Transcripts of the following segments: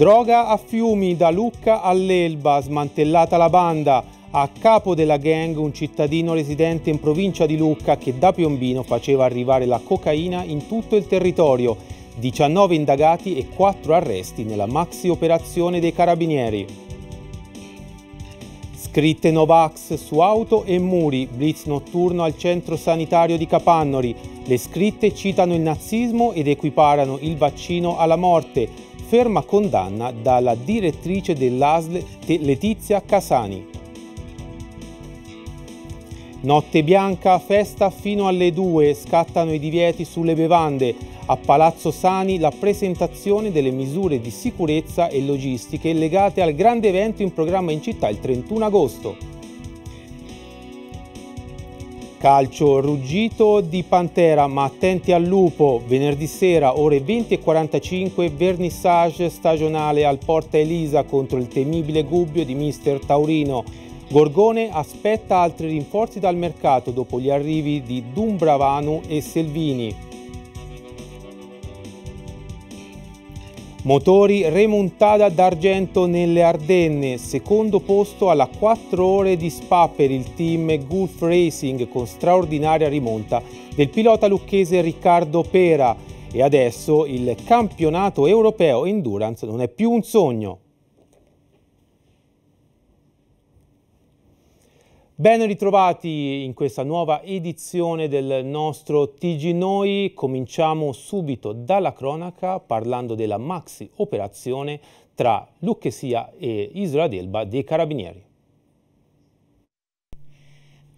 Droga a Fiumi, da Lucca all'Elba, smantellata la banda. A capo della gang un cittadino residente in provincia di Lucca che da Piombino faceva arrivare la cocaina in tutto il territorio. 19 indagati e 4 arresti nella maxi operazione dei carabinieri. Scritte Novax su auto e muri, blitz notturno al centro sanitario di Capannori. Le scritte citano il nazismo ed equiparano il vaccino alla morte ferma condanna dalla direttrice dell'ASL Letizia Casani. Notte bianca, festa fino alle 2, scattano i divieti sulle bevande. A Palazzo Sani la presentazione delle misure di sicurezza e logistiche legate al grande evento in programma in città il 31 agosto. Calcio ruggito di Pantera, ma attenti al lupo. Venerdì sera, ore 20.45, vernissage stagionale al Porta Elisa contro il temibile Gubbio di Mister Taurino. Gorgone aspetta altri rinforzi dal mercato dopo gli arrivi di Dumbravanu e Selvini. Motori remontata d'argento nelle Ardenne, secondo posto alla 4 ore di Spa per il team Gulf Racing con straordinaria rimonta del pilota lucchese Riccardo Pera e adesso il campionato europeo endurance non è più un sogno. Ben ritrovati in questa nuova edizione del nostro TG Noi. Cominciamo subito dalla cronaca parlando della maxi operazione tra Lucchesia e Isola d'Elba dei Carabinieri.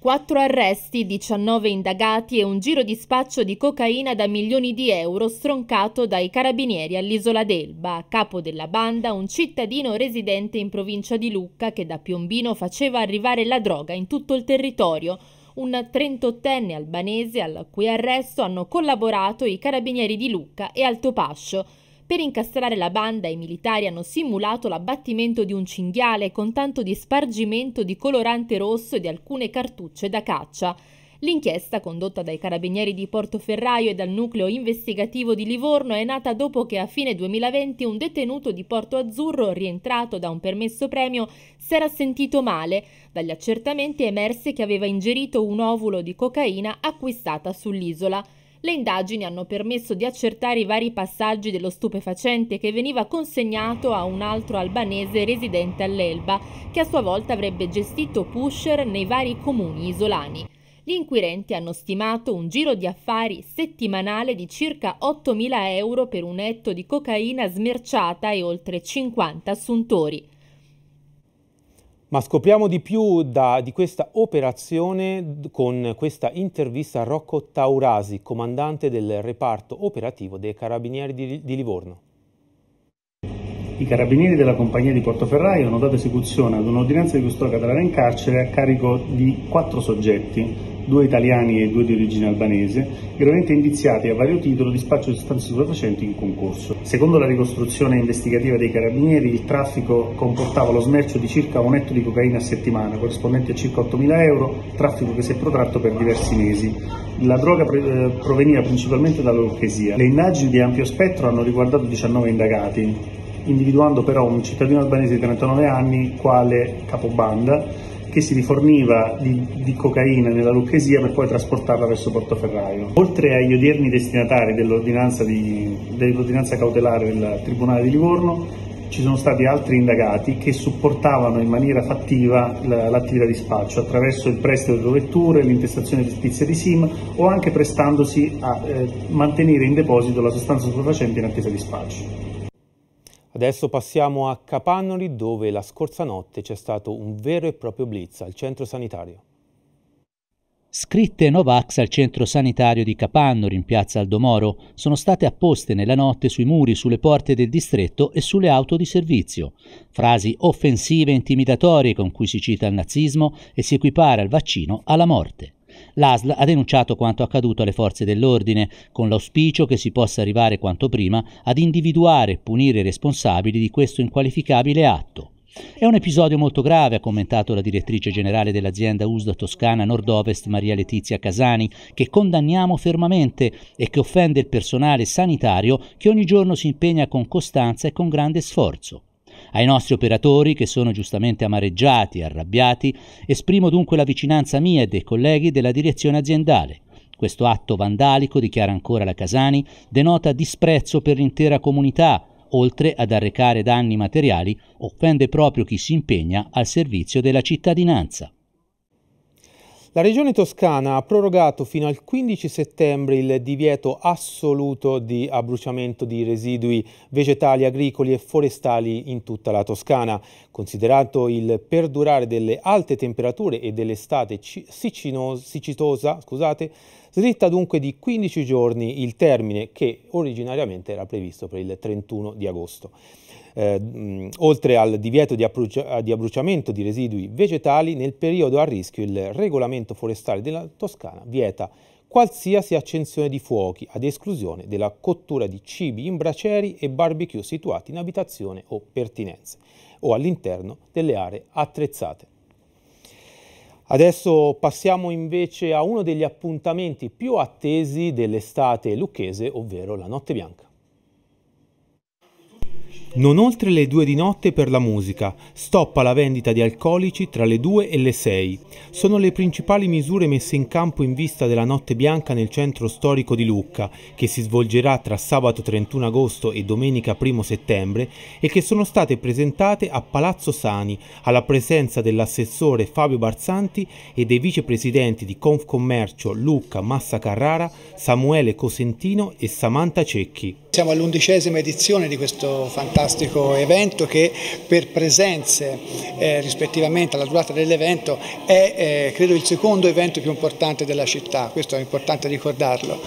Quattro arresti, 19 indagati e un giro di spaccio di cocaina da milioni di euro stroncato dai carabinieri all'isola d'Elba. A capo della banda un cittadino residente in provincia di Lucca che da Piombino faceva arrivare la droga in tutto il territorio. Un 38enne albanese al cui arresto hanno collaborato i carabinieri di Lucca e Altopascio. Per incastrare la banda i militari hanno simulato l'abbattimento di un cinghiale con tanto di spargimento di colorante rosso e di alcune cartucce da caccia. L'inchiesta, condotta dai carabinieri di Portoferraio e dal nucleo investigativo di Livorno, è nata dopo che a fine 2020 un detenuto di Porto Azzurro, rientrato da un permesso premio, si era sentito male. Dagli accertamenti emerse che aveva ingerito un ovulo di cocaina acquistata sull'isola. Le indagini hanno permesso di accertare i vari passaggi dello stupefacente che veniva consegnato a un altro albanese residente all'Elba, che a sua volta avrebbe gestito pusher nei vari comuni isolani. Gli inquirenti hanno stimato un giro di affari settimanale di circa 8.000 euro per un etto di cocaina smerciata e oltre 50 assuntori. Ma scopriamo di più da, di questa operazione con questa intervista a Rocco Taurasi, comandante del reparto operativo dei Carabinieri di, di Livorno. I carabinieri della compagnia di Portoferraio hanno dato esecuzione ad un'ordinanza di custodia cautelare in carcere a carico di quattro soggetti due italiani e due di origine albanese, gravemente indiziati a vario titolo di spaccio di sostanze stupefacenti in concorso. Secondo la ricostruzione investigativa dei carabinieri, il traffico comportava lo smercio di circa un etto di cocaina a settimana, corrispondente a circa 8.000 euro, traffico che si è protratto per diversi mesi. La droga eh, proveniva principalmente dall'Orchesia. Le indagini di ampio spettro hanno riguardato 19 indagati, individuando però un cittadino albanese di 39 anni quale capobanda che si riforniva di, di, cocaina nella Lucchesia per poi trasportarla verso Portoferraio. Oltre agli odierni destinatari dell'ordinanza, di, dell'ordinanza cautelare del Tribunale di Livorno, ci sono stati altri indagati che supportavano in maniera fattiva l'attività di spaccio attraverso il prestito di vetture, l'intestazione di fittizia di SIM o anche prestandosi a eh, mantenere in deposito la sostanza stupefacente in attesa di spaccio. Adesso passiamo a Capannoli dove la scorsa notte c'è stato un vero e proprio blitz al centro sanitario. Scritte Novax al centro sanitario di Capannoli in piazza Aldomoro sono state apposte nella notte sui muri, sulle porte del distretto e sulle auto di servizio. Frasi offensive e intimidatorie con cui si cita il nazismo e si equipara il vaccino alla morte. L'ASL ha denunciato quanto accaduto alle forze dell'ordine, con l'auspicio che si possa arrivare quanto prima ad individuare e punire i responsabili di questo inqualificabile atto. È un episodio molto grave, ha commentato la direttrice generale dell'azienda USDA Toscana Nord-Ovest Maria Letizia Casani, che condanniamo fermamente e che offende il personale sanitario che ogni giorno si impegna con costanza e con grande sforzo. Ai nostri operatori, che sono giustamente amareggiati e arrabbiati, esprimo dunque la vicinanza mia e dei colleghi della direzione aziendale. Questo atto vandalico, dichiara ancora la Casani, denota disprezzo per l'intera comunità, oltre ad arrecare danni materiali, offende proprio chi si impegna al servizio della cittadinanza. La Regione Toscana ha prorogato fino al 15 settembre il divieto assoluto di abbruciamento di residui vegetali, agricoli e forestali in tutta la Toscana. Considerato il perdurare delle alte temperature e dell'estate siccitosa, scusate, slitta dunque di 15 giorni il termine che originariamente era previsto per il 31 di agosto eh, oltre al divieto di, apprucia- di abbruciamento di residui vegetali, nel periodo a rischio il regolamento forestale della Toscana vieta qualsiasi accensione di fuochi, ad esclusione della cottura di cibi in braceri e barbecue situati in abitazione o pertinenze, o all'interno delle aree attrezzate. Adesso passiamo invece a uno degli appuntamenti più attesi dell'estate lucchese, ovvero la Notte Bianca. Non oltre le due di notte per la musica, stoppa la vendita di alcolici tra le 2 e le 6. Sono le principali misure messe in campo in vista della notte bianca nel centro storico di Lucca, che si svolgerà tra sabato 31 agosto e domenica 1 settembre e che sono state presentate a Palazzo Sani, alla presenza dell'assessore Fabio Barzanti e dei vicepresidenti di Confcommercio Lucca Massa Carrara, Samuele Cosentino e Samantha Cecchi. Siamo all'undicesima edizione di questo fantastico evento che per presenze eh, rispettivamente alla durata dell'evento è eh, credo il secondo evento più importante della città, questo è importante ricordarlo.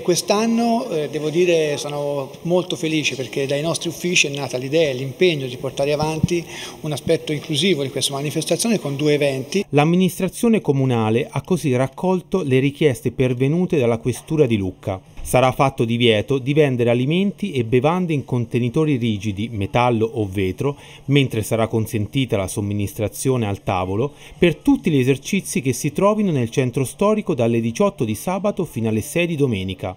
Quest'anno eh, devo dire sono molto felice perché dai nostri uffici è nata l'idea e l'impegno di portare avanti un aspetto inclusivo di questa manifestazione con due eventi. L'amministrazione comunale ha così raccolto le richieste pervenute dalla Questura di Lucca Sarà fatto divieto di vendere alimenti e bevande in contenitori rigidi, metallo o vetro, mentre sarà consentita la somministrazione al tavolo per tutti gli esercizi che si trovino nel centro storico dalle 18 di sabato fino alle 6 di domenica.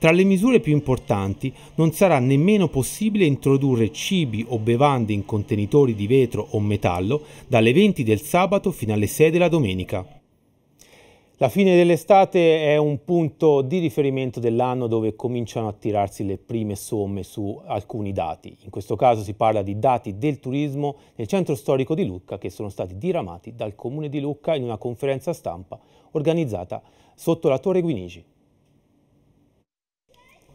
Tra le misure più importanti non sarà nemmeno possibile introdurre cibi o bevande in contenitori di vetro o metallo dalle 20 del sabato fino alle 6 della domenica. La fine dell'estate è un punto di riferimento dell'anno dove cominciano a tirarsi le prime somme su alcuni dati. In questo caso si parla di dati del turismo nel centro storico di Lucca che sono stati diramati dal comune di Lucca in una conferenza stampa organizzata sotto la Torre Guinigi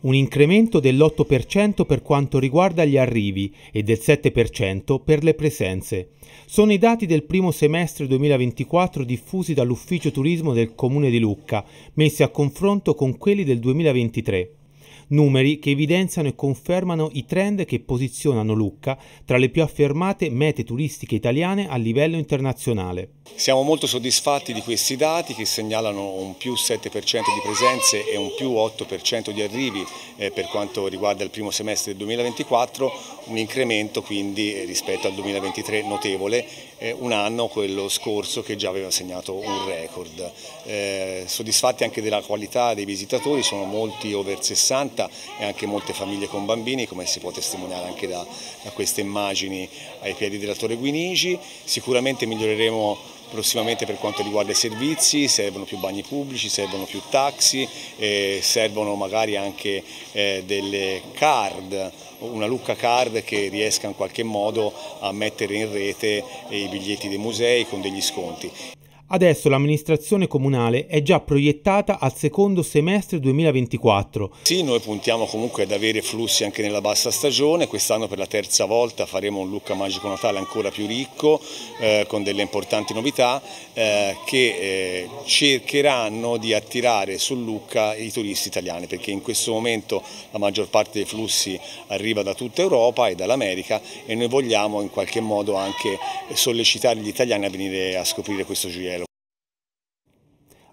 un incremento dell'8% per quanto riguarda gli arrivi e del 7% per le presenze. Sono i dati del primo semestre 2024 diffusi dall'Ufficio Turismo del Comune di Lucca, messi a confronto con quelli del 2023 numeri che evidenziano e confermano i trend che posizionano Lucca tra le più affermate mete turistiche italiane a livello internazionale. Siamo molto soddisfatti di questi dati che segnalano un più 7% di presenze e un più 8% di arrivi eh, per quanto riguarda il primo semestre del 2024 un incremento quindi eh, rispetto al 2023 notevole, eh, un anno quello scorso che già aveva segnato un record. Eh, soddisfatti anche della qualità dei visitatori, sono molti over 60 e anche molte famiglie con bambini come si può testimoniare anche da, da queste immagini ai piedi della Torre Guinigi, sicuramente miglioreremo prossimamente per quanto riguarda i servizi, servono più bagni pubblici, servono più taxi, eh, servono magari anche eh, delle card, una Lucca Card che riesca in qualche modo a mettere in rete i biglietti dei musei con degli sconti. Adesso l'amministrazione comunale è già proiettata al secondo semestre 2024. Sì, noi puntiamo comunque ad avere flussi anche nella bassa stagione, quest'anno per la terza volta faremo un Lucca Magico Natale ancora più ricco, eh, con delle importanti novità eh, che eh, cercheranno di attirare su Lucca i turisti italiani, perché in questo momento la maggior parte dei flussi arriva da tutta Europa e dall'America e noi vogliamo in qualche modo anche sollecitare gli italiani a venire a scoprire questo gioiello.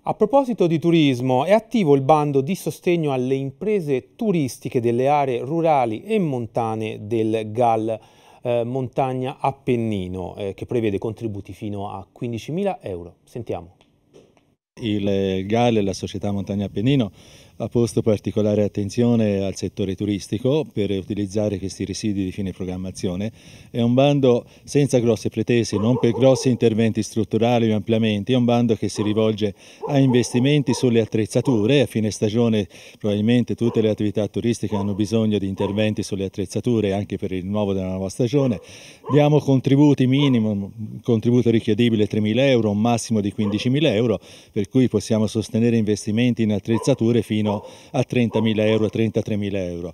A proposito di turismo, è attivo il bando di sostegno alle imprese turistiche delle aree rurali e montane del GAL eh, Montagna Appennino, eh, che prevede contributi fino a 15.000 euro. Sentiamo. Il GAL, la società Montagna Appennino, ha posto particolare attenzione al settore turistico per utilizzare questi residui di fine programmazione. È un bando senza grosse pretese, non per grossi interventi strutturali o ampliamenti, è un bando che si rivolge a investimenti sulle attrezzature. A fine stagione probabilmente tutte le attività turistiche hanno bisogno di interventi sulle attrezzature anche per il nuovo della nuova stagione. Diamo contributi minimo, contributo richiedibile 3.000 euro, un massimo di 15.000 euro, per cui possiamo sostenere investimenti in attrezzature fino a euro a 30.000 euro, 33.000 euro.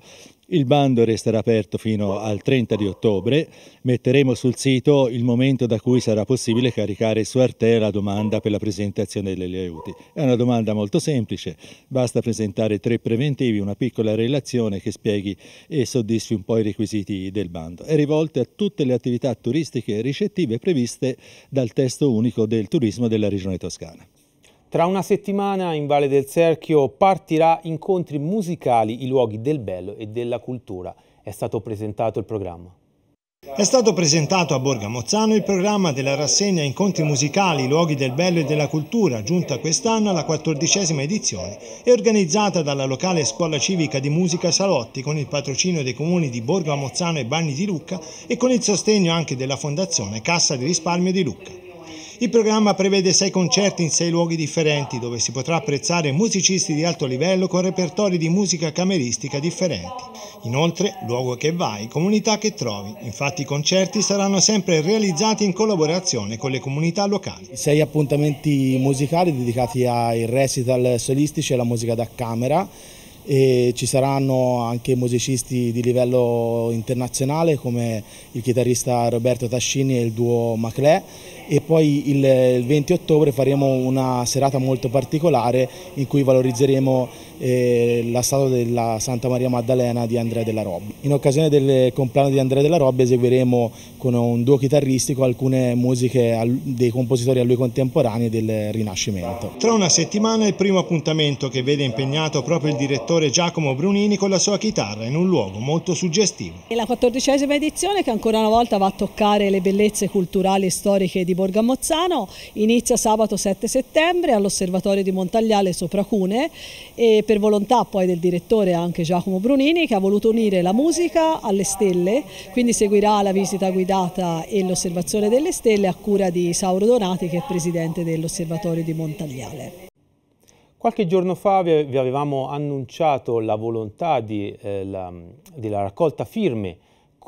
Il bando resterà aperto fino al 30 di ottobre, metteremo sul sito il momento da cui sarà possibile caricare su Arte la domanda per la presentazione degli aiuti. È una domanda molto semplice, basta presentare tre preventivi, una piccola relazione che spieghi e soddisfi un po' i requisiti del bando. È rivolta a tutte le attività turistiche ricettive previste dal testo unico del turismo della Regione Toscana. Tra una settimana in Valle del Serchio partirà Incontri musicali, i luoghi del bello e della cultura. È stato presentato il programma. È stato presentato a Borga Mozzano il programma della rassegna Incontri musicali, luoghi del bello e della cultura, giunta quest'anno alla quattordicesima edizione e organizzata dalla locale scuola civica di musica Salotti con il patrocinio dei comuni di Borga Mozzano e Bagni di Lucca e con il sostegno anche della fondazione Cassa di risparmio di Lucca. Il programma prevede sei concerti in sei luoghi differenti dove si potrà apprezzare musicisti di alto livello con repertori di musica cameristica differenti. Inoltre, luogo che vai, comunità che trovi. Infatti i concerti saranno sempre realizzati in collaborazione con le comunità locali. Sei appuntamenti musicali dedicati ai recital solistici e alla musica da camera e ci saranno anche musicisti di livello internazionale come il chitarrista Roberto Tascini e il duo Maclè e poi il, 20 ottobre faremo una serata molto particolare in cui valorizzeremo eh, la statua della Santa Maria Maddalena di Andrea della Robbia. In occasione del compleanno di Andrea della Robbia eseguiremo con un duo chitarristico alcune musiche al, dei compositori a lui contemporanei del Rinascimento. Tra una settimana il primo appuntamento che vede impegnato proprio il direttore Giacomo Brunini con la sua chitarra in un luogo molto suggestivo. È la quattordicesima edizione che ancora una volta va a toccare le bellezze culturali e storiche di Borgamozzano, inizia sabato 7 settembre all'osservatorio di Montagliale sopra Cune e per volontà poi del direttore anche Giacomo Brunini che ha voluto unire la musica alle stelle, quindi seguirà la visita guidata e l'osservazione delle stelle a cura di Sauro Donati che è presidente dell'osservatorio di Montagliale. Qualche giorno fa vi avevamo annunciato la volontà di, eh, la, della raccolta firme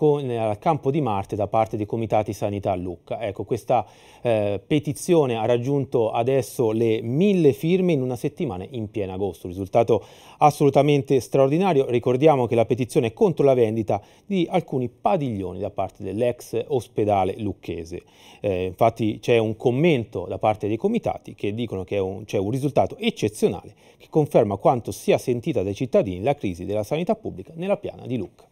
con, eh, al campo di Marte da parte dei comitati Sanità Lucca. Ecco, questa eh, petizione ha raggiunto adesso le mille firme in una settimana in pieno agosto, risultato assolutamente straordinario. Ricordiamo che la petizione è contro la vendita di alcuni padiglioni da parte dell'ex ospedale lucchese. Eh, infatti c'è un commento da parte dei comitati che dicono che c'è un, un risultato eccezionale che conferma quanto sia sentita dai cittadini la crisi della sanità pubblica nella piana di Lucca.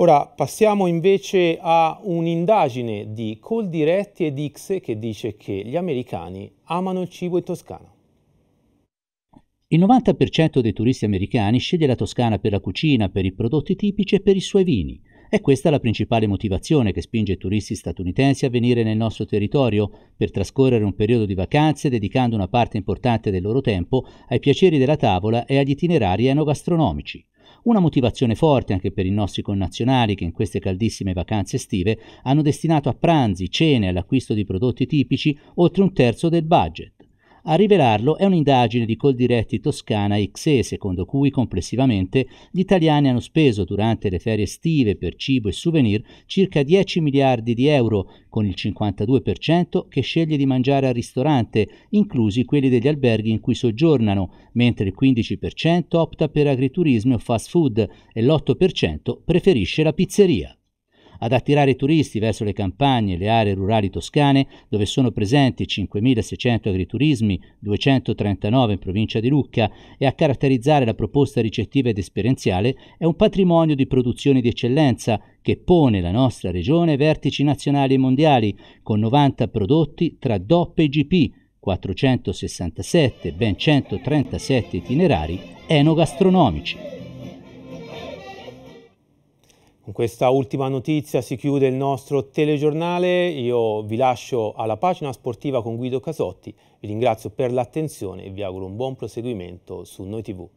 Ora passiamo invece a un'indagine di Coldiretti ed X che dice che gli americani amano il cibo in Toscana. Il 90% dei turisti americani sceglie la Toscana per la cucina, per i prodotti tipici e per i suoi vini. È questa la principale motivazione che spinge i turisti statunitensi a venire nel nostro territorio per trascorrere un periodo di vacanze dedicando una parte importante del loro tempo ai piaceri della tavola e agli itinerari enogastronomici. Una motivazione forte anche per i nostri connazionali che in queste caldissime vacanze estive hanno destinato a pranzi, cene e all'acquisto di prodotti tipici oltre un terzo del budget. A rivelarlo è un'indagine di Coldiretti Toscana XE, secondo cui complessivamente gli italiani hanno speso durante le ferie estive per cibo e souvenir circa 10 miliardi di euro, con il 52% che sceglie di mangiare al ristorante, inclusi quelli degli alberghi in cui soggiornano, mentre il 15% opta per agriturismo o fast food e l'8% preferisce la pizzeria ad attirare turisti verso le campagne e le aree rurali toscane, dove sono presenti 5.600 agriturismi, 239 in provincia di Lucca, e a caratterizzare la proposta ricettiva ed esperienziale è un patrimonio di produzioni di eccellenza che pone la nostra regione ai vertici nazionali e mondiali, con 90 prodotti tra DOP e GP, 467, ben 137 itinerari enogastronomici. Con questa ultima notizia si chiude il nostro telegiornale, io vi lascio alla pagina sportiva con Guido Casotti, vi ringrazio per l'attenzione e vi auguro un buon proseguimento su Noi TV.